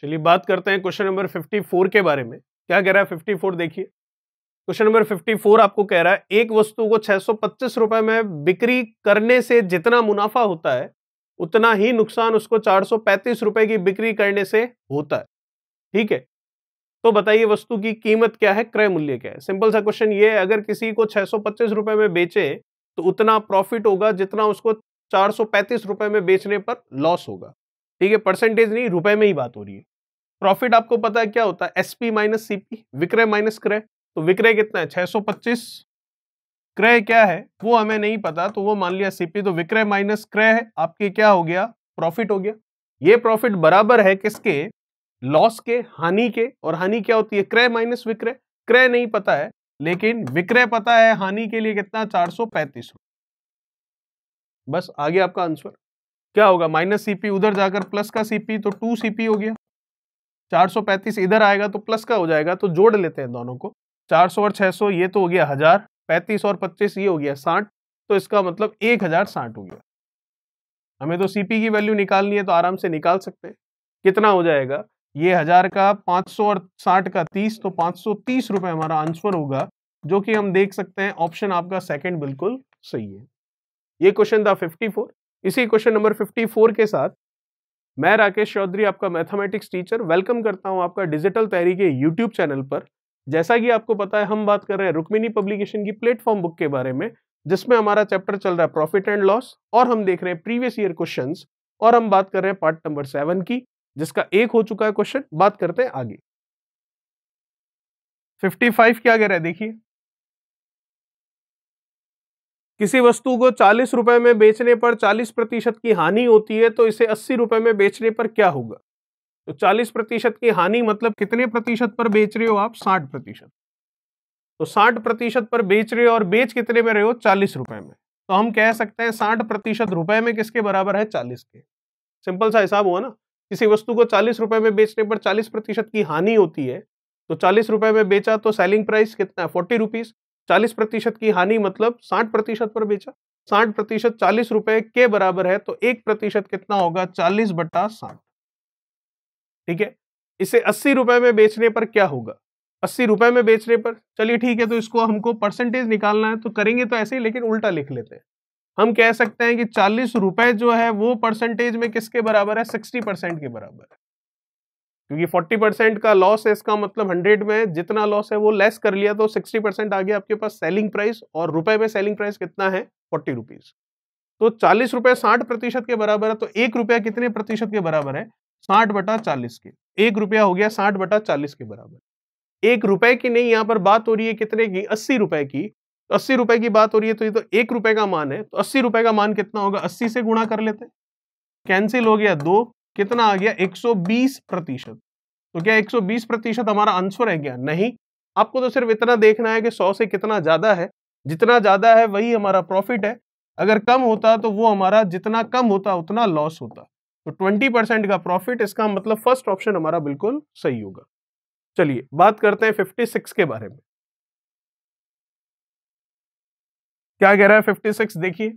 चलिए बात करते हैं क्वेश्चन नंबर 54 के बारे में क्या कह रहा है 54 देखिए क्वेश्चन नंबर 54 आपको कह रहा है एक वस्तु को छह रुपए में बिक्री करने से जितना मुनाफा होता है उतना ही नुकसान उसको चार रुपए की बिक्री करने से होता है ठीक है तो बताइए वस्तु की कीमत क्या है क्रय मूल्य क्या है सिंपल सा क्वेश्चन ये है अगर किसी को छह रुपए में बेचे तो उतना प्रॉफिट होगा जितना उसको चार रुपए में बेचने पर लॉस होगा ठीक है परसेंटेज नहीं रुपए में ही बात हो रही है प्रॉफिट आपको पता है क्या होता है एसपी माइनस सीपी विक्रय माइनस क्रय तो विक्रय कितना है 625 क्रय क्या है वो हमें नहीं पता तो वो मान लिया सीपी तो विक्रय माइनस क्रय है आपके क्या हो गया प्रॉफिट हो गया ये प्रॉफिट बराबर है किसके लॉस के हानि के और हानि क्या होती है क्रय माइनस विक्रय क्रय नहीं पता है लेकिन विक्रय पता है हानि के लिए कितना चार सौ पैंतीस बस आगे आपका आंसर क्या होगा माइनस सीपी उधर जाकर प्लस का सीपी तो टू सीपी हो गया 435 इधर आएगा तो प्लस का हो जाएगा तो जोड़ लेते हैं दोनों को 400 और 600 ये तो हो गया हजार पैंतीस और पच्चीस ये हो गया साठ तो इसका मतलब एक हजार साठ हो गया हमें तो सीपी की वैल्यू निकालनी है तो आराम से निकाल सकते कितना हो जाएगा ये हजार का 500 और साठ का तीस तो 530 रुपए हमारा आंसर होगा जो कि हम देख सकते हैं ऑप्शन आपका सेकेंड बिल्कुल सही है ये क्वेश्चन था 54 इसी क्वेश्चन नंबर 54 के साथ मैं राकेश चौधरी आपका मैथमेटिक्स टीचर वेलकम करता हूं आपका डिजिटल के यूट्यूब चैनल पर जैसा कि आपको पता है हम बात कर रहे हैं रुक्मिनी पब्लिकेशन की प्लेटफॉर्म बुक के बारे में जिसमें हमारा चैप्टर चल रहा है प्रॉफिट एंड लॉस और हम देख रहे हैं प्रीवियस ईयर क्वेश्चन और हम बात कर रहे हैं पार्ट नंबर सेवन की जिसका एक हो चुका है क्वेश्चन बात करते हैं आगे 55 क्या कह रहा है देखिए किसी वस्तु को चालीस रुपए में बेचने पर चालीस प्रतिशत की हानि होती है तो इसे अस्सी रुपए में बेचने पर क्या होगा तो चालीस प्रतिशत की हानि मतलब कितने प्रतिशत पर बेच रहे हो आप साठ प्रतिशत तो साठ प्रतिशत पर बेच रहे हो और बेच कितने में रहे हो चालीस रुपए में तो हम कह सकते हैं साठ प्रतिशत रुपए में किसके बराबर है चालीस के सिंपल सा हिसाब हुआ ना किसी वस्तु को चालीस रुपए में बेचने पर चालीस प्रतिशत की हानि होती है तो चालीस रुपए में बेचा तो सेलिंग प्राइस कितना है फोर्टी रुपीज चालीस प्रतिशत की हानि मतलब साठ प्रतिशत पर बेचा साठ प्रतिशत चालीस रुपए के बराबर है तो एक प्रतिशत कितना होगा चालीस बटा साठ ठीक है इसे अस्सी रुपए में बेचने पर क्या होगा अस्सी रुपए में बेचने पर चलिए ठीक है तो इसको हमको परसेंटेज निकालना है तो करेंगे तो ऐसे ही लेकिन उल्टा लिख लेते हैं हम कह सकते हैं कि चालीस रुपए जो है वो परसेंटेज में किसके बराबर है सिक्सटी परसेंट के बराबर है क्योंकि 40 परसेंट का लॉस है इसका मतलब 100 में जितना लॉस है वो लेस कर लिया तो 60 परसेंट आ गया आपके पास सेलिंग प्राइस और रुपए में सेलिंग प्राइस कितना है फोर्टी रुपीज तो चालीस रुपए साठ प्रतिशत के बराबर है तो एक रुपया कितने प्रतिशत के बराबर है साठ बटा चालीस के एक रुपया हो गया साठ बटा चालीस के बराबर एक रुपए की नहीं यहाँ पर बात हो रही है कितने की अस्सी रुपए की तो अस्सी रुपए की बात हो रही है तो ये तो एक रुपए का मान है तो अस्सी रुपए का मान कितना होगा अस्सी से गुणा कर लेते हैं कैंसिल हो गया दो कितना आ गया 120 प्रतिशत तो क्या 120 प्रतिशत हमारा आंसर है क्या नहीं आपको तो सिर्फ इतना देखना है कि 100 से कितना ज़्यादा है जितना ज़्यादा है वही हमारा प्रॉफिट है अगर कम होता तो वो हमारा जितना कम होता उतना लॉस होता तो 20 का प्रॉफिट इसका मतलब फर्स्ट ऑप्शन हमारा बिल्कुल सही होगा चलिए बात करते हैं 56 के बारे में क्या कह रहा है 56 देखिए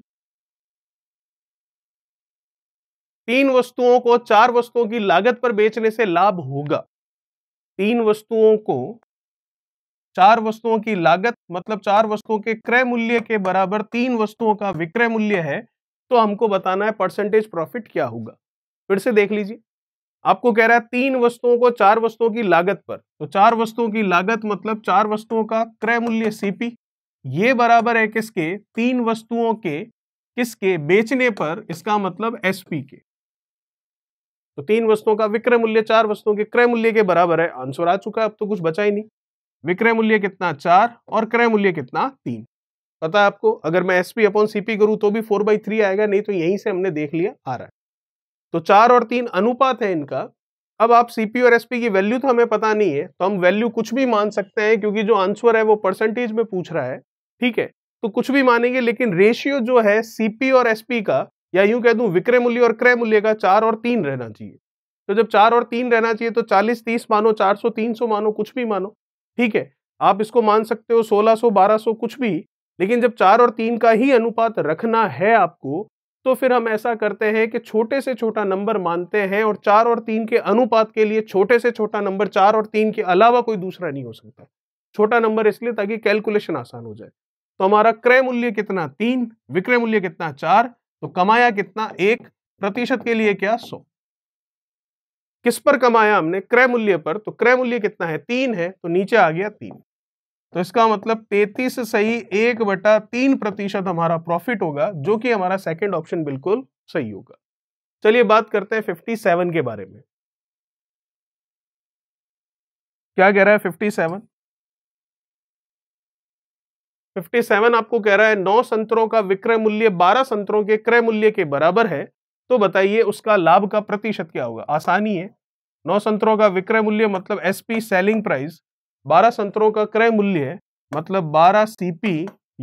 तीन वस्तुओं को चार वस्तुओं की लागत पर बेचने से लाभ होगा तीन वस्तुओं को चार वस्तुओं की लागत मतलब चार वस्तुओं के क्रय मूल्य के बराबर तीन वस्तुओं का विक्रय मूल्य है तो हमको बताना है परसेंटेज प्रॉफिट क्या होगा फिर से देख लीजिए आपको कह रहा है तीन वस्तुओं को चार वस्तुओं की लागत पर तो चार वस्तुओं की लागत मतलब चार वस्तुओं का क्रय मूल्य सीपी ये बराबर है किसके तीन वस्तुओं के किसके बेचने पर इसका मतलब एसपी के तो तीन वस्तुओं का विक्रय मूल्य चार वस्तुओं के क्रय मूल्य के बराबर है आंसर आ चुका है अब तो कुछ बचा ही नहीं विक्रय मूल्य कितना चार और क्रय मूल्य कितना तीन पता है आपको अगर मैं एसपी अपॉन सीपी करूं तो भी फोर बाई थ्री आएगा नहीं तो यहीं से हमने देख लिया आ रहा है तो चार और तीन अनुपात है इनका अब आप सीपी और एसपी की वैल्यू तो हमें पता नहीं है तो हम वैल्यू कुछ भी मान सकते हैं क्योंकि जो आंसर है वो परसेंटेज में पूछ रहा है ठीक है तो कुछ भी मानेंगे लेकिन रेशियो जो है सीपी और एसपी का या यूं कह दूं विक्रय मूल्य और क्रय मूल्य का चार और तीन रहना चाहिए तो जब चार और तीन रहना चाहिए तो चालीस तीस मानो चार सौ तीन सौ मानो कुछ भी मानो ठीक है आप इसको मान सकते हो सोलह सौ बारह सौ कुछ भी लेकिन जब चार और तीन का ही अनुपात रखना है आपको तो फिर हम ऐसा करते हैं कि छोटे से छोटा नंबर मानते हैं और चार और तीन के अनुपात के लिए छोटे से छोटा नंबर चार और तीन के अलावा कोई दूसरा नहीं हो सकता छोटा नंबर इसलिए ताकि कैलकुलेशन आसान हो जाए तो हमारा क्रय मूल्य कितना तीन विक्रय मूल्य कितना चार तो कमाया कितना एक प्रतिशत के लिए क्या सौ किस पर कमाया हमने क्रय मूल्य पर तो क्रय मूल्य कितना है तीन है तो नीचे आ गया तीन तो इसका मतलब तैतीस सही एक बटा तीन प्रतिशत हमारा प्रॉफिट होगा जो कि हमारा सेकंड ऑप्शन बिल्कुल सही होगा चलिए बात करते हैं फिफ्टी सेवन के बारे में क्या कह रहा है फिफ्टी सेवन 57 आपको कह रहा है नौ संतरों का विक्रय मूल्य बारह संतरों के क्रय मूल्य के बराबर है तो बताइए उसका लाभ का प्रतिशत क्या होगा आसानी है नौ संतरों का विक्रय मूल्य मतलब एस पी सेलिंग प्राइस बारह संतरों का क्रय मूल्य मतलब बारह सीपी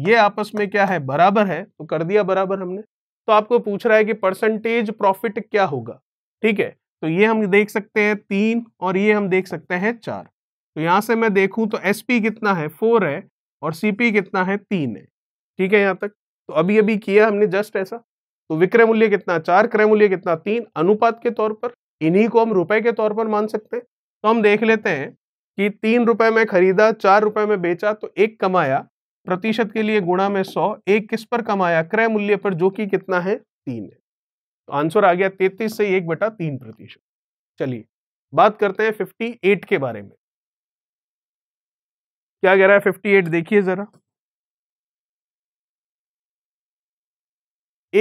ये आपस में क्या है बराबर है तो कर दिया बराबर हमने तो आपको पूछ रहा है कि परसेंटेज प्रॉफिट क्या होगा ठीक है तो ये हम देख सकते हैं तीन और ये हम देख सकते हैं चार तो यहाँ से मैं देखूँ तो एस कितना है फोर है और सीपी कितना है तीन है ठीक है यहाँ तक तो अभी अभी किया हमने जस्ट ऐसा तो विक्रय मूल्य कितना चार क्रय मूल्य कितना तीन अनुपात के तौर पर इन्हीं को हम रुपए के तौर पर मान सकते हैं तो हम देख लेते हैं कि तीन रुपए में खरीदा चार रुपए में बेचा तो एक कमाया प्रतिशत के लिए गुणा में सौ एक किस पर कमाया क्रय मूल्य पर जो कि कितना है तीन है तो आंसर आ गया तैतीस से एक बटा तीन प्रतिशत चलिए बात करते हैं फिफ्टी एट के बारे में क्या कह रहा है फिफ्टी एट देखिए जरा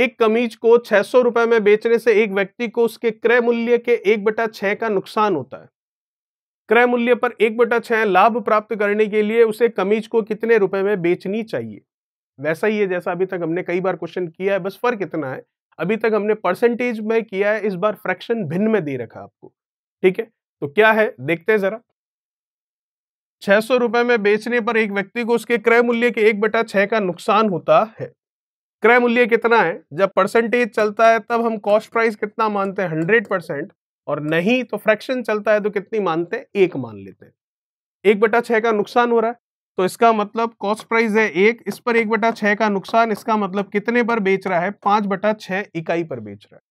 एक कमीज को छह सौ रुपए में बेचने से एक व्यक्ति को उसके क्रय मूल्य के एक बटा छह का नुकसान होता है क्रय मूल्य पर एक बटा छह लाभ प्राप्त करने के लिए उसे कमीज को कितने रुपए में बेचनी चाहिए वैसा ही है जैसा अभी तक हमने कई बार क्वेश्चन किया है बस फर्क इतना है अभी तक हमने परसेंटेज में किया है इस बार फ्रैक्शन भिन्न में दे रखा आपको ठीक है तो क्या है देखते हैं जरा छह सौ रुपए में बेचने पर एक व्यक्ति को उसके क्रय मूल्य के एक बटा छह का नुकसान होता है क्रय मूल्य कितना है जब परसेंटेज चलता है तब हम कॉस्ट प्राइस कितना मानते हैं हंड्रेड परसेंट और नहीं तो फ्रैक्शन चलता है तो कितनी मानते हैं एक मान लेते हैं एक बटा छह का नुकसान हो रहा है तो इसका मतलब कॉस्ट प्राइस है एक इस पर एक बटा छह का नुकसान इसका मतलब कितने पर बेच रहा है पांच बटा छह इकाई पर बेच रहा है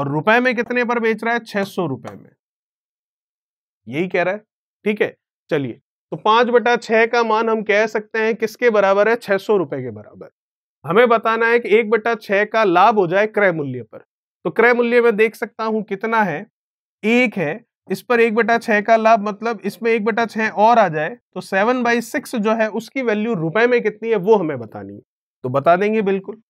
और रुपए में कितने पर बेच रहा है छह सौ रुपए में यही कह रहा है ठीक है चलिए तो पांच बटा छह का मान हम कह सकते हैं किसके बराबर है छह सौ रुपए के बराबर हमें बताना है कि एक बटा छह का लाभ हो जाए क्रय मूल्य पर तो क्रय मूल्य में देख सकता हूं कितना है एक है इस पर एक बटा छह का लाभ मतलब इसमें एक बटा छह और आ जाए तो सेवन बाई सिक्स जो है उसकी वैल्यू रुपए में कितनी है वो हमें बतानी है तो बता देंगे बिल्कुल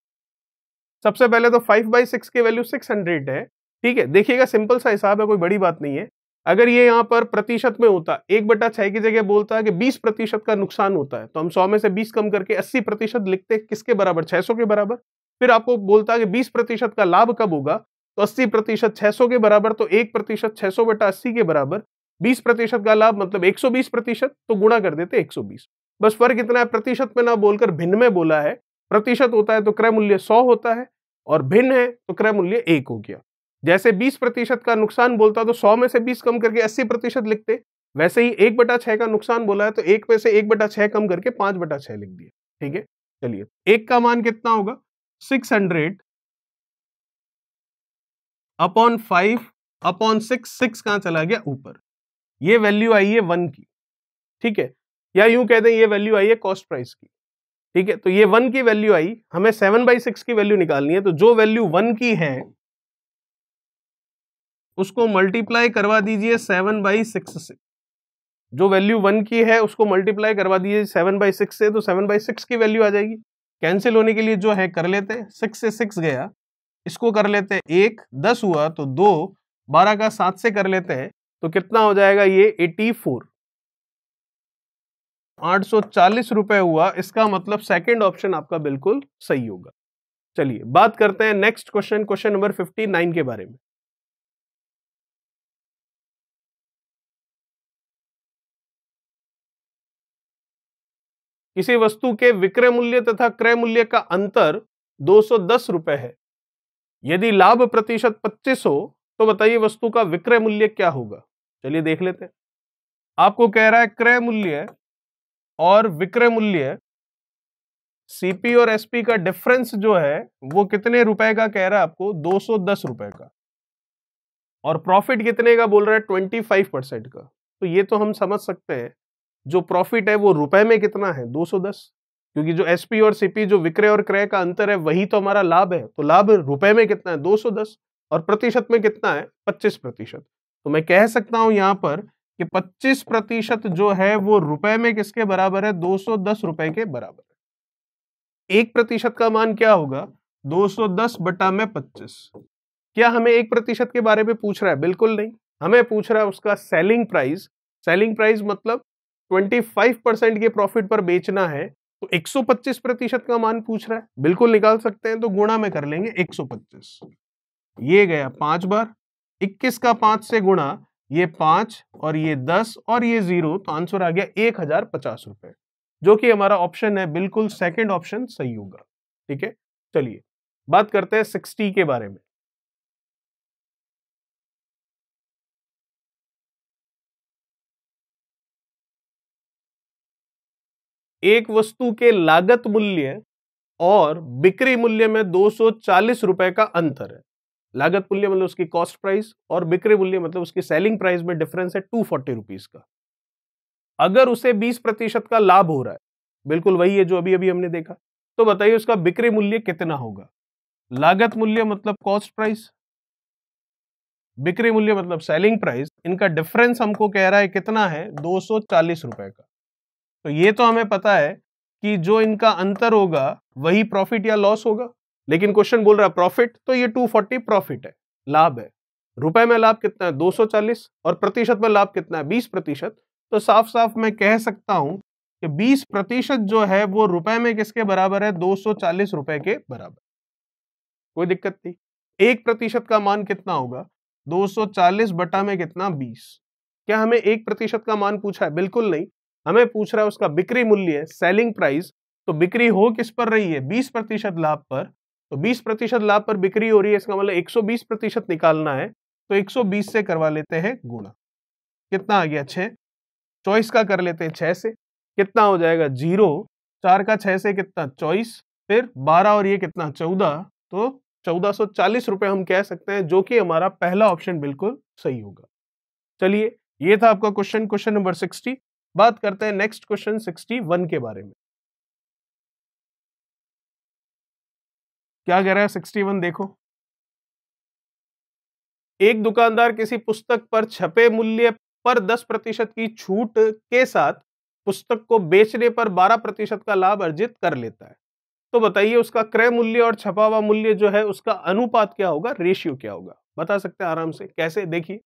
सबसे पहले तो फाइव बाई सिक्स की वैल्यू सिक्स हंड्रेड है ठीक है देखिएगा सिंपल सा हिसाब है कोई बड़ी बात नहीं है अगर ये यहाँ पर प्रतिशत में होता एक बटा छः की जगह बोलता है कि बीस प्रतिशत का नुकसान होता है तो हम सौ में से बीस कम करके अस्सी प्रतिशत लिखते किसके बराबर छह सौ के बराबर फिर आपको बोलता है कि बीस प्रतिशत का लाभ कब होगा तो अस्सी प्रतिशत छः सौ के बराबर तो एक प्रतिशत छः सौ बटा अस्सी के बराबर बीस प्रतिशत का लाभ मतलब एक सौ बीस प्रतिशत तो गुणा कर देते एक सौ बीस बस फर्क इतना है प्रतिशत में ना बोलकर भिन्न में बोला है प्रतिशत होता है तो क्रय मूल्य सौ होता है और भिन्न है तो क्रय मूल्य एक हो गया जैसे 20 प्रतिशत का नुकसान बोलता तो 100 में से 20 कम करके 80 प्रतिशत लिखते वैसे ही एक बटा छह का नुकसान बोला है तो एक में से एक बटा छह कम करके पांच बटा छह लिख दिया ठीक है चलिए एक का मान कितना होगा 600 hundred upon five upon six six कहाँ चला गया ऊपर ये वैल्यू आई है वन की ठीक है या यूं कह दें ये वैल्यू आई है कॉस्ट प्राइस की ठीक है तो ये वन की वैल्यू आई हमें सेवन बाई सिक्स की वैल्यू निकालनी है तो जो वैल्यू वन की है उसको मल्टीप्लाई करवा दीजिए सेवन बाई सिक्स से जो वैल्यू वन की है उसको मल्टीप्लाई करवा दीजिए सेवन बाई सिक्स से तो सेवन बाई सिक्स की वैल्यू आ जाएगी कैंसिल होने के लिए जो है कर लेते हैं सिक्स से सिक्स गया इसको कर लेते हैं एक दस हुआ तो दो बारह का सात से कर लेते हैं तो कितना हो जाएगा ये एटी फोर आठ सौ चालीस रुपए हुआ इसका मतलब सेकंड ऑप्शन आपका बिल्कुल सही होगा चलिए बात करते हैं next question question number fifty nine के बारे में किसी वस्तु के विक्रय मूल्य तथा क्रय मूल्य का अंतर दो सौ दस है यदि लाभ प्रतिशत पच्चीस हो तो बताइए वस्तु का विक्रय मूल्य क्या होगा चलिए देख लेते हैं आपको कह रहा है क्रय मूल्य और विक्रय मूल्य सीपी और एसपी का डिफरेंस जो है वो कितने रुपए का कह रहा है आपको दो सौ दस रुपए का और प्रॉफिट कितने का बोल रहा है ट्वेंटी फाइव परसेंट का तो ये तो हम समझ सकते हैं जो प्रॉफिट है वो रुपए में कितना है 210 क्योंकि जो एसपी और सीपी जो विक्रय और क्रय का अंतर है वही तो हमारा लाभ है तो लाभ रुपए में कितना है 210 और प्रतिशत में कितना है 25 प्रतिशत तो मैं कह सकता हूं यहां पर कि 25 प्रतिशत जो है वो रुपए में किसके बराबर है 210 रुपए के बराबर है एक प्रतिशत का मान क्या होगा 210 बटा में पच्चीस क्या हमें एक प्रतिशत के बारे में पूछ रहा है बिल्कुल नहीं हमें पूछ रहा है उसका सेलिंग प्राइस सेलिंग प्राइस मतलब 25 परसेंट के प्रॉफिट पर बेचना है तो 125 प्रतिशत का मान पूछ रहा है बिल्कुल निकाल सकते हैं तो गुणा में कर लेंगे 125 ये गया पांच बार 21 का पांच से गुणा ये पांच और ये दस और ये जीरो तो आंसर आ गया एक हजार पचास रुपए जो कि हमारा ऑप्शन है बिल्कुल सेकेंड ऑप्शन सही होगा ठीक है चलिए बात करते हैं सिक्सटी के बारे में एक वस्तु के लागत मूल्य और बिक्री मूल्य में दो रुपए का अंतर है लागत मूल्य मतलब उसकी कॉस्ट प्राइस और बिक्री मूल्य मतलब उसकी सेलिंग प्राइस में डिफरेंस है टू फोर्टी का अगर उसे 20 प्रतिशत का लाभ हो रहा है बिल्कुल वही है जो अभी अभी हमने देखा तो बताइए उसका बिक्री मूल्य कितना होगा लागत मूल्य मतलब कॉस्ट प्राइस बिक्री मूल्य मतलब सेलिंग प्राइस इनका डिफरेंस हमको कह रहा है कितना है दो रुपए का तो ये तो हमें पता है कि जो इनका अंतर होगा वही प्रॉफिट या लॉस होगा लेकिन क्वेश्चन बोल रहा है प्रॉफिट तो ये 240 प्रॉफिट है लाभ है रुपए में लाभ कितना है 240 और प्रतिशत में लाभ कितना है 20 प्रतिशत तो साफ साफ मैं कह सकता हूं कि 20 प्रतिशत जो है वो रुपए में किसके बराबर है 240 रुपए के बराबर कोई दिक्कत नहीं एक प्रतिशत का मान कितना होगा 240 बटा में कितना 20 क्या हमें एक प्रतिशत का मान पूछा है बिल्कुल नहीं हमें पूछ रहा है उसका बिक्री मूल्य सेलिंग प्राइस तो बिक्री हो किस पर रही है बीस प्रतिशत लाभ पर तो बीस प्रतिशत लाभ पर बिक्री हो रही है इसका मतलब एक सौ बीस प्रतिशत निकालना है तो एक सौ बीस से करवा लेते हैं गुणा कितना आ गया छः चॉइस का कर लेते हैं छः से कितना हो जाएगा जीरो चार का छः से कितना चॉइस फिर बारह और ये कितना चौदह तो चौदह सौ चालीस रुपये हम कह सकते हैं जो कि हमारा पहला ऑप्शन बिल्कुल सही होगा चलिए ये था आपका क्वेश्चन क्वेश्चन नंबर सिक्सटी बात करते हैं नेक्स्ट क्वेश्चन सिक्सटी वन के बारे में क्या कह रहा है सिक्सटी वन देखो एक दुकानदार किसी पुस्तक पर छपे मूल्य पर दस प्रतिशत की छूट के साथ पुस्तक को बेचने पर बारह प्रतिशत का लाभ अर्जित कर लेता है तो बताइए उसका क्रय मूल्य और छपा हुआ मूल्य जो है उसका अनुपात क्या होगा रेशियो क्या होगा बता सकते हैं आराम से कैसे देखिए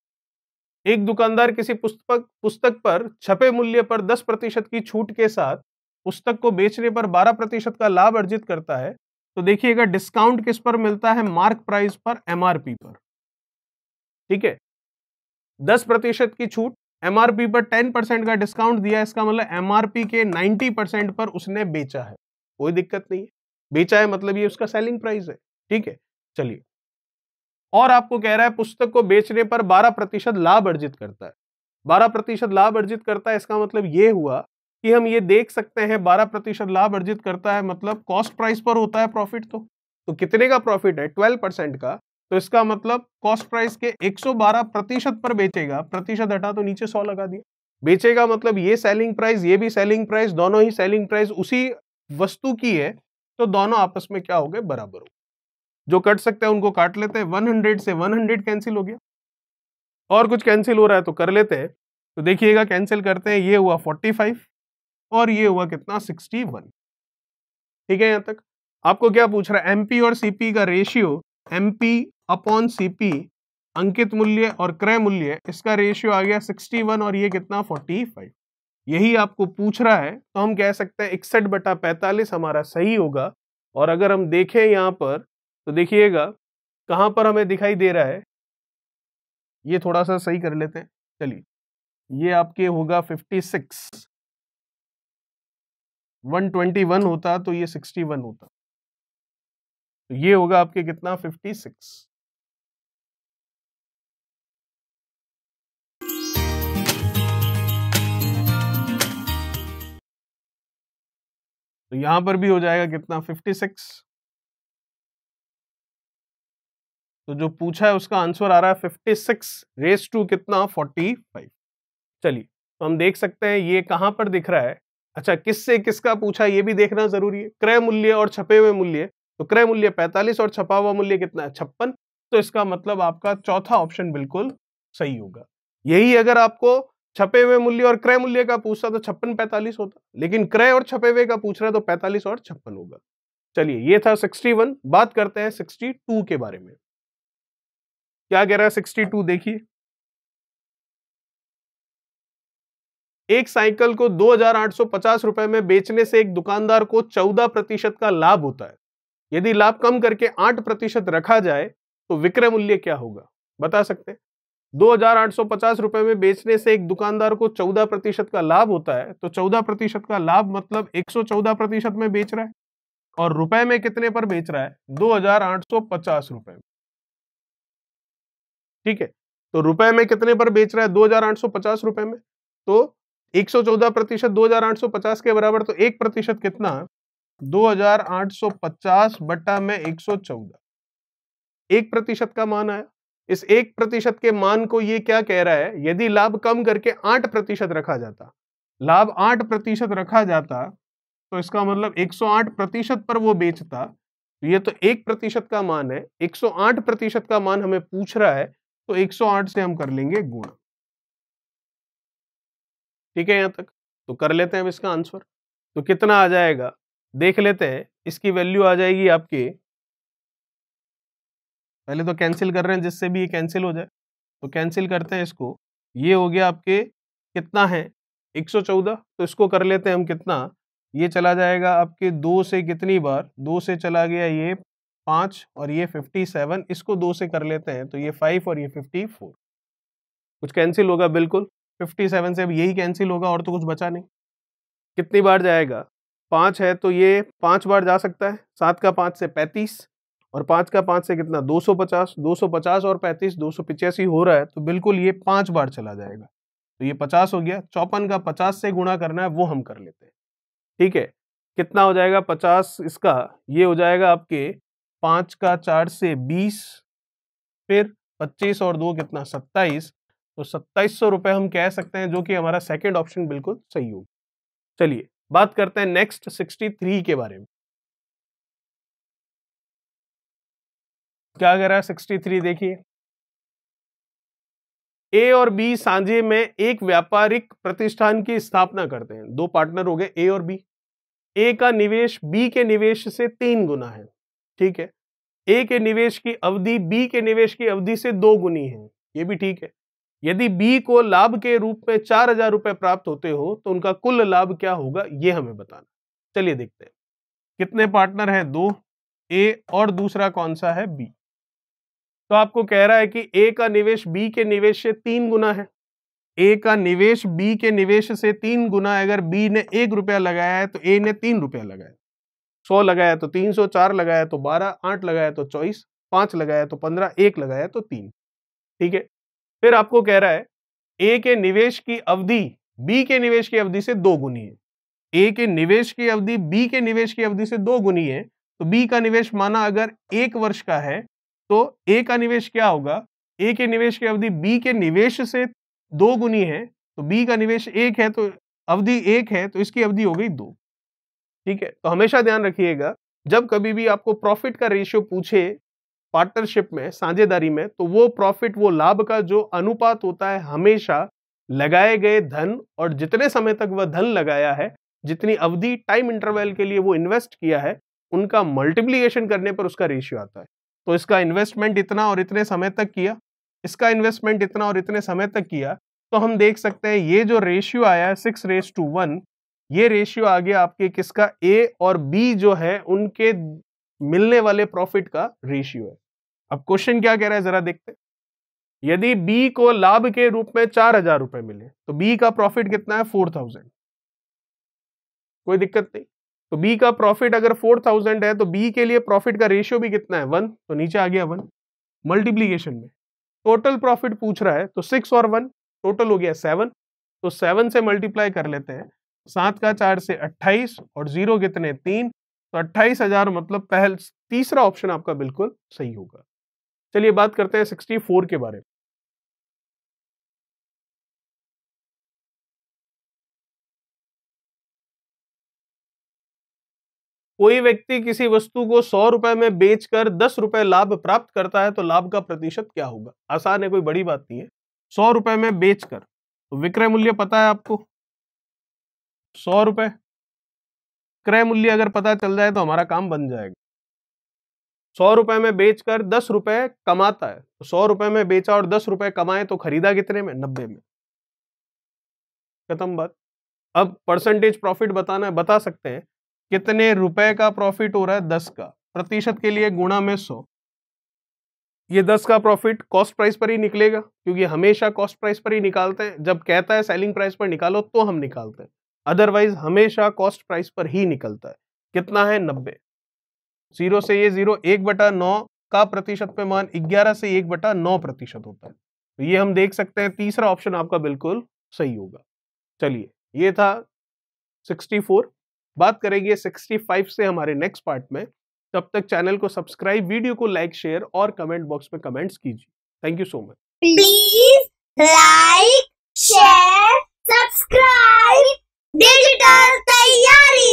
एक दुकानदार किसी पुस्तक पुस्तक पर छपे मूल्य पर 10 प्रतिशत की छूट के साथ पुस्तक को बेचने पर 12 प्रतिशत का लाभ अर्जित करता है तो देखिएगा डिस्काउंट किस पर मिलता है मार्क प्राइस पर एमआरपी पर ठीक है 10 प्रतिशत की छूट एमआरपी पर 10 परसेंट का डिस्काउंट दिया इसका मतलब एमआरपी के 90 परसेंट पर उसने बेचा है कोई दिक्कत नहीं है बेचा है मतलब ये उसका सेलिंग प्राइस है ठीक है चलिए और आपको कह रहा है पुस्तक को बेचने पर 12 प्रतिशत लाभ अर्जित करता है 12 प्रतिशत लाभ अर्जित करता है इसका मतलब ये हुआ कि हम ये देख सकते हैं 12 प्रतिशत लाभ अर्जित करता है मतलब कॉस्ट प्राइस पर होता है प्रॉफिट तो तो कितने का प्रॉफिट है 12 परसेंट का तो इसका मतलब कॉस्ट प्राइस के 112 प्रतिशत पर बेचेगा प्रतिशत हटा तो नीचे 100 लगा दिया बेचेगा मतलब ये सेलिंग प्राइस ये भी सेलिंग प्राइस दोनों ही सेलिंग प्राइस उसी वस्तु की है तो दोनों आपस में क्या हो गए बराबर हो जो कट सकते हैं उनको काट लेते हैं 100 से 100 कैंसिल हो गया और कुछ कैंसिल हो रहा है तो कर लेते हैं तो देखिएगा कैंसिल करते हैं ये हुआ 45 और ये हुआ कितना 61 ठीक है यहाँ तक आपको क्या पूछ रहा है एमपी और सीपी का रेशियो एमपी अपॉन सीपी अंकित मूल्य और क्रय मूल्य इसका रेशियो आ गया वन और ये कितना फाइव यही आपको पूछ रहा है तो हम कह सकते हैं इकसठ बटा पैंतालीस हमारा सही होगा और अगर हम देखें यहाँ पर तो देखिएगा कहाँ पर हमें दिखाई दे रहा है ये थोड़ा सा सही कर लेते हैं चलिए ये आपके होगा 56 121 होता तो ये 61 होता तो ये होगा आपके कितना 56 तो यहां पर भी हो जाएगा कितना 56 तो जो पूछा है उसका आंसर आ रहा है फिफ्टी सिक्स रेस टू कितना फोर्टी फाइव चलिए तो हम देख सकते हैं ये कहाँ पर दिख रहा है अच्छा किससे किसका पूछा ये भी देखना जरूरी है क्रय मूल्य और छपे हुए मूल्य तो क्रय मूल्य पैंतालीस और छपा हुआ मूल्य कितना है छप्पन तो इसका मतलब आपका चौथा ऑप्शन बिल्कुल सही होगा यही अगर आपको छपे हुए मूल्य और क्रय मूल्य का पूछता तो छप्पन पैंतालीस होता लेकिन क्रय और छपे हुए का पूछ रहा है तो पैंतालीस और छप्पन होगा चलिए ये था सिक्सटी वन बात करते हैं सिक्सटी टू के बारे में क्या कह रहा है सिक्सटी टू देखिए एक साइकिल को दो रुपए में बेचने से एक दुकानदार को 14 प्रतिशत का लाभ होता है यदि लाभ कम करके 8 प्रतिशत रखा जाए तो विक्रय मूल्य क्या होगा बता सकते हैं दो रुपए में बेचने से एक दुकानदार को 14 प्रतिशत का लाभ होता है तो 14 प्रतिशत का लाभ मतलब 114 प्रतिशत में बेच रहा है और रुपए में कितने पर बेच रहा है दो रुपए में ठीक है तो रुपए में कितने पर बेच रहा है दो हजार आठ सौ पचास रुपए में तो एक सौ चौदह प्रतिशत दो हजार आठ सौ पचास के बराबर तो एक प्रतिशत कितना दो हजार आठ सौ पचास बटा में एक सौ चौदह एक प्रतिशत का मान आया इस एक प्रतिशत के मान को ये क्या कह रहा है यदि लाभ कम करके आठ प्रतिशत रखा जाता लाभ आठ प्रतिशत रखा जाता तो इसका मतलब 108 प्रतिशत पर वो बेचता तो ये तो एक प्रतिशत का मान है 108 प्रतिशत का मान हमें पूछ रहा है तो 108 से हम कर लेंगे गुणा ठीक है यहां तक तो कर लेते हैं अब इसका आंसर तो कितना आ जाएगा देख लेते हैं इसकी वैल्यू आ जाएगी आपके पहले तो कैंसिल कर रहे हैं जिससे भी ये कैंसिल हो जाए तो कैंसिल करते हैं इसको ये हो गया आपके कितना है 114 तो इसको कर लेते हैं हम कितना ये चला जाएगा आपके दो से कितनी बार दो से चला गया ये पाँच और ये फिफ्टी सेवन इसको दो से कर लेते हैं तो ये फाइव और ये फिफ्टी फोर कुछ कैंसिल होगा बिल्कुल फिफ्टी सेवन से अब यही कैंसिल होगा और तो कुछ बचा नहीं कितनी बार जाएगा पाँच है तो ये पाँच बार जा सकता है सात का पाँच से पैंतीस और पाँच का पाँच से कितना दो सौ पचास दो सौ पचास और पैंतीस दो सौ पिचासी हो रहा है तो बिल्कुल ये पाँच बार चला जाएगा तो ये पचास हो गया चौपन का पचास से गुणा करना है वो हम कर लेते हैं ठीक है कितना हो जाएगा पचास इसका ये हो जाएगा आपके पांच का चार से बीस फिर पच्चीस और दो कितना सत्ताईस तो सत्ताईस सौ रुपए हम कह सकते हैं जो कि हमारा सेकेंड ऑप्शन बिल्कुल सही होगा चलिए बात करते हैं नेक्स्ट सिक्सटी थ्री के बारे में क्या कह रहा है सिक्सटी थ्री देखिए ए और बी सांझे में एक व्यापारिक प्रतिष्ठान की स्थापना करते हैं दो पार्टनर हो गए ए और बी ए का निवेश बी के निवेश से तीन गुना है ठीक है ए के निवेश की अवधि बी के निवेश की अवधि से दो गुनी है ये भी ठीक है यदि बी को लाभ के रूप में चार हजार रुपए प्राप्त होते हो तो उनका कुल लाभ क्या होगा ये हमें बताना चलिए देखते हैं कितने पार्टनर हैं दो ए और दूसरा कौन सा है बी तो आपको कह रहा है कि ए का निवेश बी के निवेश से तीन गुना है ए का निवेश बी के निवेश से तीन गुना अगर बी ने एक रुपया लगाया है तो ए ने तीन रुपया लगाया सौ लगाया तो तीन सौ चार लगाया तो बारह आठ लगाया तो चौबीस पांच लगाया तो पंद्रह एक लगाया तो तीन ठीक है फिर आपको कह रहा है ए के निवेश की अवधि बी के निवेश की अवधि से दो गुनी है ए के निवेश की अवधि बी के निवेश की अवधि से दो गुनी है तो बी का निवेश माना अगर एक वर्ष का है तो ए का निवेश क्या होगा ए के निवेश की अवधि बी के निवेश से दो गुनी है तो बी का निवेश एक है तो अवधि एक है तो इसकी अवधि हो गई दो ठीक है तो हमेशा ध्यान रखिएगा जब कभी भी आपको प्रॉफिट का रेशियो पूछे पार्टनरशिप में साझेदारी में तो वो प्रॉफिट वो लाभ का जो अनुपात होता है हमेशा लगाए गए धन और जितने समय तक वह धन लगाया है जितनी अवधि टाइम इंटरवल के लिए वो इन्वेस्ट किया है उनका मल्टीप्लीकेशन करने पर उसका रेशियो आता है तो इसका इन्वेस्टमेंट इतना और इतने समय तक किया इसका इन्वेस्टमेंट इतना और इतने समय तक किया तो हम देख सकते हैं ये जो रेशियो आया है सिक्स रेस टू वन ये रेशियो आ गया आपके किसका ए और बी जो है उनके मिलने वाले प्रॉफिट का रेशियो है अब क्वेश्चन क्या कह रहा है जरा देखते यदि बी को लाभ के रूप में चार हजार रुपए मिले तो बी का प्रॉफिट कितना है फोर थाउजेंड कोई दिक्कत नहीं तो बी का प्रॉफिट अगर फोर थाउजेंड है तो बी के लिए प्रॉफिट का रेशियो भी कितना है वन तो नीचे आ गया वन मल्टीप्लीकेशन में टोटल प्रॉफिट पूछ रहा है तो सिक्स और वन टोटल हो गया सेवन तो सेवन से मल्टीप्लाई कर लेते हैं सात का चार से अट्ठाईस और जीरो कितने तीन तो अट्ठाईस हजार मतलब पहल तीसरा ऑप्शन आपका बिल्कुल सही होगा चलिए बात करते हैं सिक्सटी फोर के बारे में कोई व्यक्ति किसी वस्तु को सौ रुपए में बेचकर दस रुपए लाभ प्राप्त करता है तो लाभ का प्रतिशत क्या होगा आसान है कोई बड़ी बात नहीं है सौ रुपए में बेचकर तो विक्रय मूल्य पता है आपको सौ रुपए क्रय मूल्य अगर पता चल जाए तो हमारा काम बन जाएगा सौ रुपए में बेचकर दस रुपए कमाता है तो सौ रुपए में बेचा और दस रुपए कमाए तो खरीदा कितने में नब्बे में खत्म बात अब परसेंटेज प्रॉफिट बताना है बता सकते हैं कितने रुपए का प्रॉफिट हो रहा है दस का प्रतिशत के लिए गुणा में सौ ये दस का प्रॉफिट कॉस्ट प्राइस पर ही निकलेगा क्योंकि हमेशा कॉस्ट प्राइस पर ही निकालते हैं जब कहता है सेलिंग प्राइस पर निकालो तो हम निकालते हैं अदरवाइज हमेशा कॉस्ट प्राइस पर ही निकलता है कितना है नब्बे जीरो से ये जीरो एक बटा नौ का प्रतिशत पे मान ग्यारह से एक बटा नौ प्रतिशत होता है तो ये हम देख सकते हैं तीसरा ऑप्शन आपका बिल्कुल सही होगा चलिए ये था 64 बात करेंगे 65 से हमारे नेक्स्ट पार्ट में तब तक चैनल को सब्सक्राइब वीडियो को लाइक शेयर और कमेंट बॉक्स में कमेंट्स कीजिए thank you so much please like share subscribe digital तैयारी